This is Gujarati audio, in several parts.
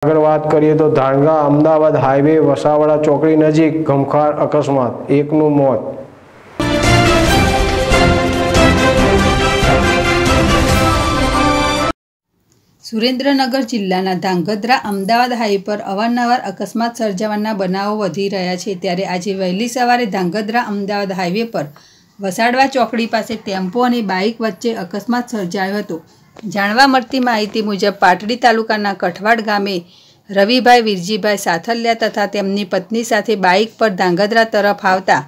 આગળ વાત કરીએ તો ધાણગા અમદાવાદ હાઈવે વસાવાડા ચોકડી નજીક ઘમખાર અકસ્માત એકનું મોત સુરેન્દ્રનગર જિલ્લાના ધાંગધ્રા અમદાવાદ હાઈવે પર અવારનવાર અકસ્માત સર્જાવાના બનાવો વધી રહ્યા છે ત્યારે આજે વહેલી સવારે ધાંગધ્રા અમદાવાદ હાઈવે પર વસાડવા ચોકડી પાસે ટેમ્પો અને બાઇક વચ્ચે અકસ્માત સર્જાયો હતો જાણવા મળતી માહિતી મુજબ પાટડી તાલુકાના કઠવાડ ગામે રવિભાઈ વિરજીભાઈ સાથલિયા તથા તેમની પત્ની સાથે બાઇક પર ધાંગધ્રા તરફ આવતા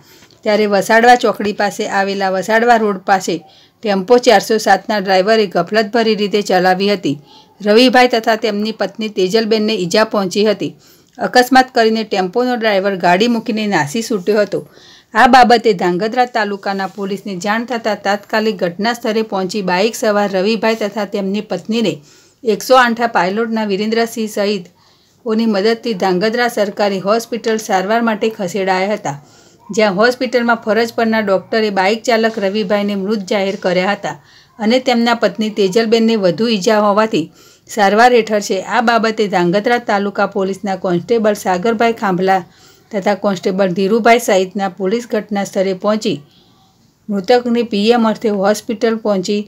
ત્યારે વસાડવા ચોકડી પાસે આવેલા વસાડવા રોડ પાસે ટેમ્પો ચારસો સાતના ડ્રાઈવરે ગફલતભરી રીતે ચલાવી હતી રવિભાઈ તથા તેમની પત્ની તેજલબેનને ઈજા પહોંચી હતી અકસ્માત કરીને ટેમ્પોનો ડ્રાઈવર ગાડી મૂકીને નાસી છૂટ્યો હતો આ બાબતે ધાંગધ્રા તાલુકાના પોલીસને જાણ થતાં તાત્કાલિક ઘટના સ્થળે પહોંચી બાઇક સવાર રવિભાઈ તથા તેમની પત્નીને એકસો આઠા પાયલોટના વિરેન્દ્રસિંહ સહિત ઓની મદદથી ધાંગધ્રા સરકારી હોસ્પિટલ સારવાર માટે ખસેડાયા હતા જ્યાં હોસ્પિટલમાં ફરજ પરના ડોક્ટરે બાઇક ચાલક રવિભાઈને મૃત જાહેર કર્યા હતા અને તેમના પત્ની તેજલબેનને વધુ ઈજા હોવાથી સારવાર હેઠળ છે આ બાબતે ધાંગધ્રા તાલુકા પોલીસના કોન્સ્ટેબલ સાગરભાઈ ખાંભલા તથા કોન્સ્ટેબલ ધીરુભાઈ સહિતના પોલીસ ઘટના સ્થળે પહોંચી મૃતકની પીએમ અર્થે હોસ્પિટલ પહોંચી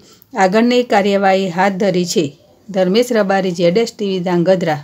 આગળની કાર્યવાહી હાથ ધરી છે ધર્મેશ રબારી જેડેશ ટીવી ધાંગધ્રા